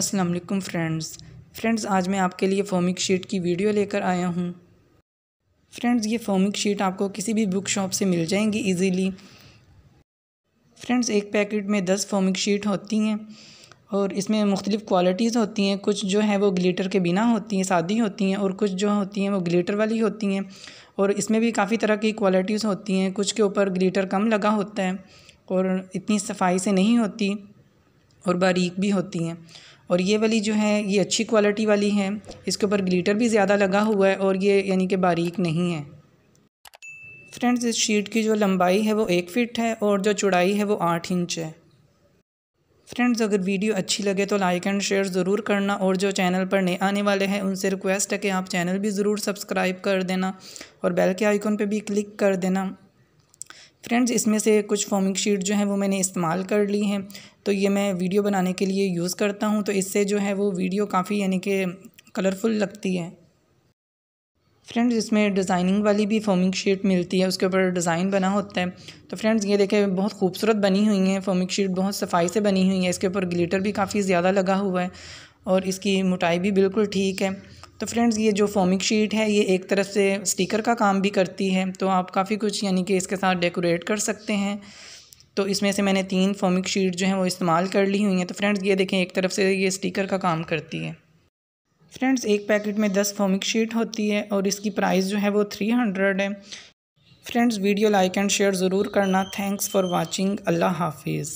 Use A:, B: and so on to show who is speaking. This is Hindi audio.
A: अस्सलाम वालेकुम फ्रेंड्स फ्रेंड्स आज मैं आपके लिए फॉर्मिक शीट की वीडियो लेकर आया हूँ फ्रेंड्स ये फॉर्मिक शीट आपको किसी भी बुक शॉप से मिल जाएंगी इजीली फ्रेंड्स एक पैकेट में दस फॉर्मिक शीट होती हैं और इसमें मुख्तलिफ़ क्वालिटीज़ होती हैं कुछ जो है वो ग्लिटर के बिना होती हैं सादी होती हैं और कुछ जो होती हैं वो ग्लिटर वाली होती हैं और इसमें भी काफ़ी तरह की क्वालिटीज़ होती हैं कुछ के ऊपर ग्लिटर कम लगा होता है और इतनी सफाई से नहीं होती और बारीक भी होती हैं और ये वाली जो है ये अच्छी क्वालिटी वाली है इसके ऊपर ग्लीटर भी ज़्यादा लगा हुआ है और ये यानी कि बारीक नहीं है फ्रेंड्स इस शीट की जो लंबाई है वो एक फ़िट है और जो चौड़ाई है वो आठ इंच है फ्रेंड्स अगर वीडियो अच्छी लगे तो लाइक एंड शेयर ज़रूर करना और जो चैनल पर नए आने वाले हैं उनसे रिक्वेस्ट है कि आप चैनल भी ज़रूर सब्सक्राइब कर देना और बेल के आइकॉन पर भी क्लिक कर देना फ्रेंड्स इसमें से कुछ फॉर्मिंग शीट जो है वो मैंने इस्तेमाल कर ली हैं तो ये मैं वीडियो बनाने के लिए यूज़ करता हूँ तो इससे जो है वो वीडियो काफ़ी यानी कि कलरफुल लगती है फ्रेंड्स इसमें डिज़ाइनिंग वाली भी फॉर्मिंग शीट मिलती है उसके ऊपर डिज़ाइन बना होता है तो फ्रेंड्स ये देखें बहुत खूबसूरत बनी हुई हैं फॉर्मिंग शीट बहुत सफाई से बनी हुई है इसके ऊपर ग्लिटर भी काफ़ी ज़्यादा लगा हुआ है और इसकी मोटाई भी बिल्कुल ठीक है तो फ्रेंड्स ये जो फॉर्मिक शीट है ये एक तरफ से स्टिकर का काम भी करती है तो आप काफ़ी कुछ यानी कि इसके साथ डेकोरेट कर सकते हैं तो इसमें से मैंने तीन फॉर्मिक शीट जो हैं वो इस्तेमाल कर ली हुई हैं तो फ्रेंड्स ये देखें एक तरफ से ये स्टिकर का काम करती है फ्रेंड्स एक पैकेट में दस फॉर्मिक शीट होती है और इसकी प्राइस जो है वो थ्री हंड्रेड है friends video like and share ज़रूर करना थैंक्स फॉर वॉचिंग अल्लाह हाफिज़